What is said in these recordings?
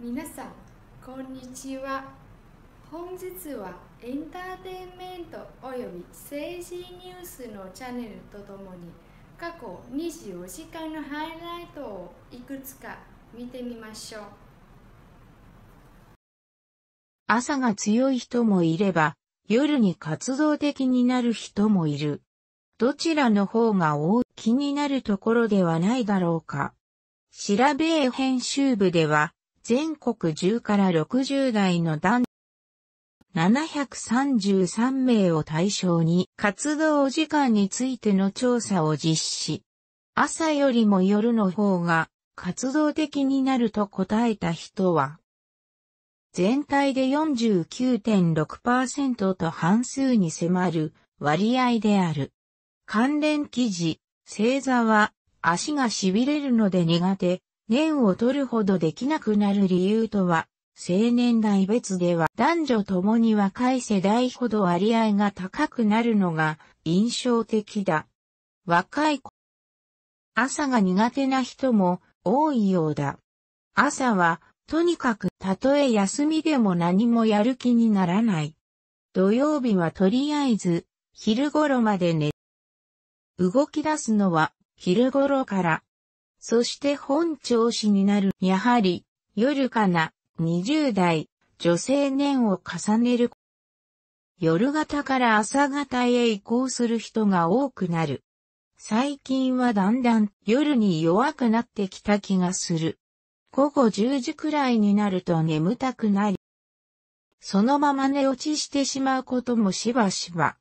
皆さんこんにちは本日はエンターテインメントおよび政治ニュースのチャンネルとともに過去24時間のハイライトをいくつか見てみましょう朝が強い人もいれば夜に活動的になる人もいるどちらの方が大気になるところではないだろうか調べ編集部では全国10から60代の男733名を対象に活動時間についての調査を実施。朝よりも夜の方が活動的になると答えた人は、全体で49.6%と半数に迫る割合である。関連記事、星座は足が痺れるので苦手、年を取るほどできなくなる理由とは、青年代別では男女ともに若い世代ほど割合が高くなるのが印象的だ。若い子。朝が苦手な人も多いようだ。朝はとにかくたとえ休みでも何もやる気にならない。土曜日はとりあえず昼頃まで寝。動き出すのは昼頃からそして本調子になる。やはり、夜かな、20代、女性年を重ねる。夜型から朝型へ移行する人が多くなる。最近はだんだん夜に弱くなってきた気がする。午後10時くらいになると眠たくなり、そのまま寝落ちしてしまうこともしばしば。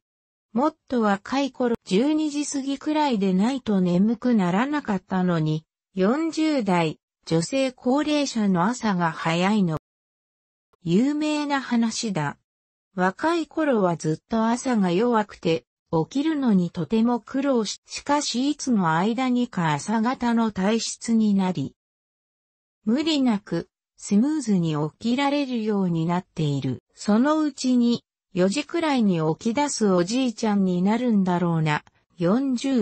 もっと若い頃12時過ぎくらいでないと眠くならなかったのに、40代、女性高齢者の朝が早いの。有名な話だ。若い頃はずっと朝が弱くて、起きるのにとても苦労し、しかしいつの間にか朝方の体質になり、無理なく、スムーズに起きられるようになっている。そのうちに、4時くらいに起き出すおじいちゃんになるんだろうな、40。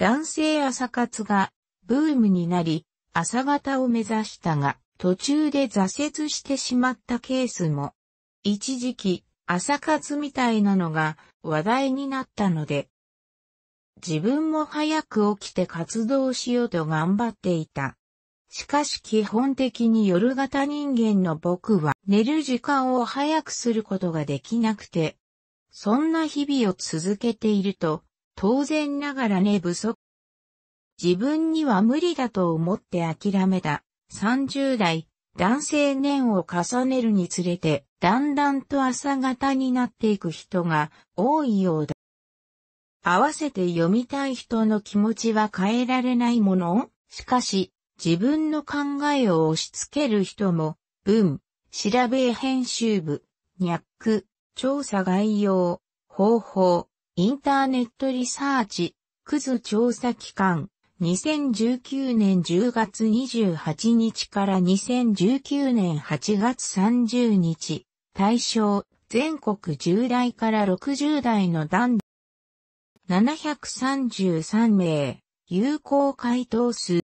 男性朝活がブームになり、朝方を目指したが、途中で挫折してしまったケースも。一時期、朝活みたいなのが話題になったので、自分も早く起きて活動しようと頑張っていた。しかし基本的に夜型人間の僕は寝る時間を早くすることができなくて、そんな日々を続けていると、当然ながら寝不足自分には無理だと思って諦めた。30代、男性年を重ねるにつれて、だんだんと朝方になっていく人が多いようだ。合わせて読みたい人の気持ちは変えられないものしかし、自分の考えを押し付ける人も、文、調べ編集部、ニャック、調査概要、方法、インターネットリサーチ、クズ調査機関、2019年10月28日から2019年8月30日、対象、全国10代から60代の男女733名、有効回答数